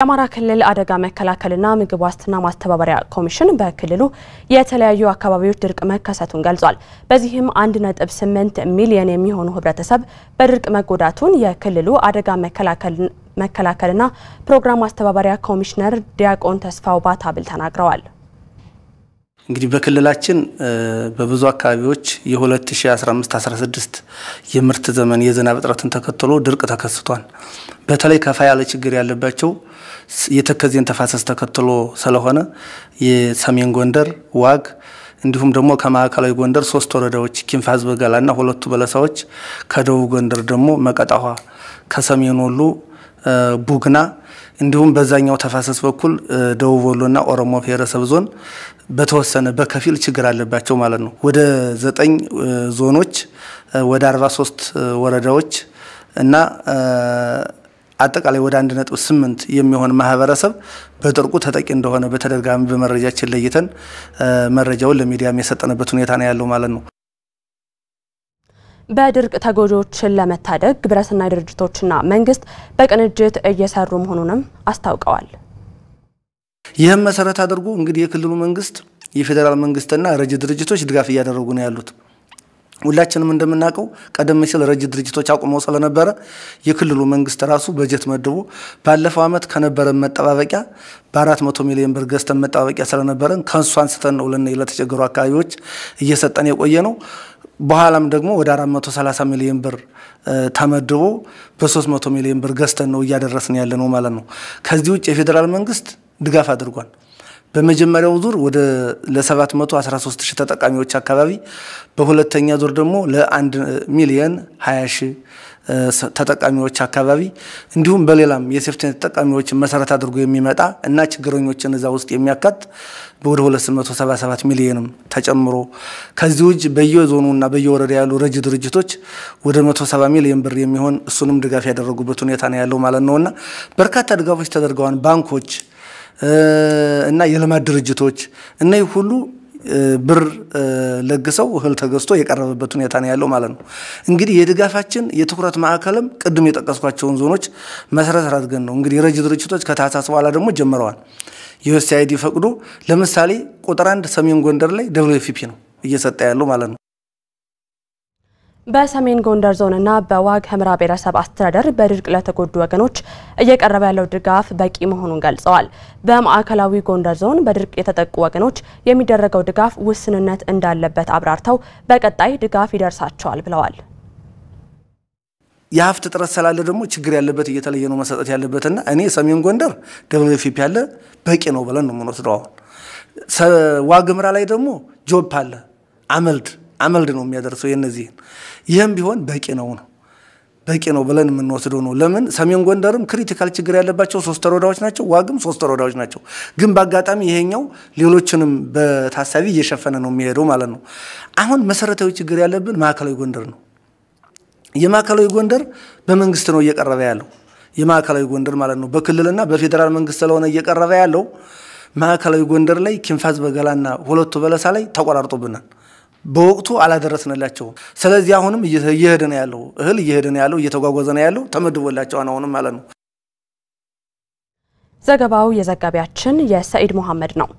የአማራ ክልል አደጋ መከላከልና ምግብ ዋስትና ማስተባበሪያ ኮሚሽን በክልሉ የተለያዩ አካባቢዎች ድርቅ መከሰቱን ገልጿል። በዚህም 1.8 ሚሊዮን የሚሆኑ ህብረተሰብ በድርቅ መጎዳቱን የክልሉ አደጋ መከላከልና ፕሮግራም ማስተባበሪያ ኮሚሽነር ዲያቆን ተስፋው ባታብል ተናግረዋል። እንግዲህ በክልላችን በብዙ አካባቢዎች የ2015-16 የምርት ዘመን የዝናብ እጥረትን ተከትሎ ድርቅ ተከስቷል። በተለይ ከፋ ያለ ችግር ያለባቸው የተከዜን ተፋሰስ ተከትሎ ስለሆነ የሰሜን ጎንደር ዋግ እንዲሁም ደግሞ ከማዕከላዊ ጎንደር ሶስት ወረዳዎች ኪንፋ፣ ዝበገላና ሁለቱ በለሳዎች፣ ከደቡብ ጎንደር ደግሞ መቀጣኋ፣ ከሰሜን ወሎ ቡግና እንዲሁም በዛኛው ተፋሰስ በኩል ደቡብ ወሎና ኦሮሞ ብሔረሰብ ዞን በተወሰነ በከፊል ችግር አለባቸው ማለት ነው። ወደ ዘጠኝ ዞኖች ወደ 43 ወረዳዎች እና አጠቃላይ ወደ 1.8 የሚሆን ማህበረሰብ በጥርቁ ተጠቂ እንደሆነ በተደጋጋሚ በመረጃችን ለይተን መረጃውን ለሚዲያም የሰጠንበት ሁኔታ ነው ያለው ማለት ነው። በድርቅ ተጎጂዎችን ለመታደግ ግብረሰናይ ድርጅቶችና መንግስት በቅንጅት እየሰሩ መሆኑንም አስታውቀዋል። ይህም መሰረት አድርጎ እንግዲህ የክልሉ መንግስት የፌዴራል መንግስትና ረጅ ድርጅቶች ድጋፍ እያደረጉ ነው ያሉት። ሁላችንም እንደምናውቀው ቀደም ሲል ረጅ ድርጅቶች አቁመው ስለነበረ የክልሉ መንግስት ራሱ በጀት መድቦ ባለፈው ዓመት ከነበረ መጠባበቂያ በአራት መቶ ሚሊዮን ብር ገዝተን መጠባበቂያ ስለነበረን ከእሱ አንስተን ነው ለተቸገሩ አካባቢዎች እየሰጠን የቆየ ነው። በኋላም ደግሞ ወደ 430 ሚሊዮን ብር ተመድቦ በ300 ሚሊዮን ብር ገዝተን ነው እያደረስን ያለ ነው ማለት ነው። ከዚህ ውጭ የፌዴራል መንግስት ድጋፍ አድርጓል። በመጀመሪያው ዙር ወደ ለ713 ሺህ ተጠቃሚዎች አካባቢ፣ በሁለተኛ ዙር ደግሞ ለ1 ሚሊየን 20 ሺህ ተጠቃሚዎች አካባቢ እንዲሁም በሌላም የሴፍቲኔት ተጠቃሚዎችን መሰረት አድርጎ የሚመጣ እና ችግረኞችን እዛ ውስጥ የሚያካት ወደ 277 ሚሊዮንም ተጨምሮ ከዚህ ውጭ በየዞኑ እና በየወረዳ ያሉ ረጅ ድርጅቶች ወደ 170 ሚሊዮን ብር የሚሆን እሱንም ድጋፍ ያደረጉበት ሁኔታ ነው ያለው ማለት ነው እና በርካታ ድጋፎች ተደርገዋል። ባንኮች እና የልማት ድርጅቶች እና ሁሉ ብር ለግሰው እህል ተገዝቶ የቀረበበት ሁኔታ ነው ያለው ማለት ነው። እንግዲህ የድጋፋችን የትኩረት ማዕከልም ቅድም የጠቀስኳቸውን ዞኖች መሰረት አድርገን ነው። እንግዲህ የረጅ ድርጅቶች ከታህሳስ በኋላ ደግሞ ጀምረዋል። ዩኤስአይዲ ፈቅዶ ለምሳሌ ቁጥር አንድ ሰሜን ጎንደር ላይ ደብሊውኤፍፒ ነው እየሰጠ ያለው ማለት ነው። በሰሜን ጎንደር ዞንና በዋግ ህምራ ብሔረሰብ አስተዳደር በድርቅ ለተጎዱ ወገኖች እየቀረበ ያለው ድጋፍ በቂ መሆኑን ገልጸዋል። በማዕከላዊ ጎንደር ዞን በድርቅ የተጠቁ ወገኖች የሚደረገው ድጋፍ ውስንነት እንዳለበት አብራርተው በቀጣይ ድጋፍ ይደርሳቸዋል ብለዋል። የሀብት እጥረት ስላለ ደግሞ ችግር ያለበት እየተለየ ነው መሰጠት ያለበትና እኔ ሰሜን ጎንደር ደብረፊፕ ያለ በቂ ነው ብለን ነው ምኖት ዋግ ላይ ደግሞ ጆብ አለ አመልድ አመልድ ነው የሚያደርሰው የነዚህን። ይህም ቢሆን በቂ ነው ነው በቂ ነው ብለን የምንወስደው ነው። ለምን ሰሜን ጎንደርም ክሪቲካል ችግር ያለባቸው ሶስት ወረዳዎች ናቸው፣ ዋግም ሶስት ወረዳዎች ናቸው። ግን በአጋጣሚ ይሄኛው ሌሎችንም በታሳቢ እየሸፈነ ነው የሚሄደው ማለት ነው። አሁን መሰረታዊ ችግር ያለብን ማዕከላዊ ጎንደር ነው። የማዕከላዊ ጎንደር በመንግስት ነው እየቀረበ ያለው የማዕከላዊ ጎንደር ማለት ነው። በክልልና በፌዴራል መንግስት ስለሆነ እየቀረበ ያለው ማዕከላዊ ጎንደር ላይ ኪንፋዝ በገላና ሁለቱ በለሳ ላይ ተቆራርጦብናል። በወቅቱ አላደረስንላቸውም። ስለዚህ አሁንም እየሄደ ነው ያለው እህል እየሄደ ነው ያለው እየተጓጓዘ ነው ያለው ተመድቦላቸዋል አሁንም ማለት ነው። ዘገባው የዘጋቢያችን የሰኢድ መሐመድ ነው።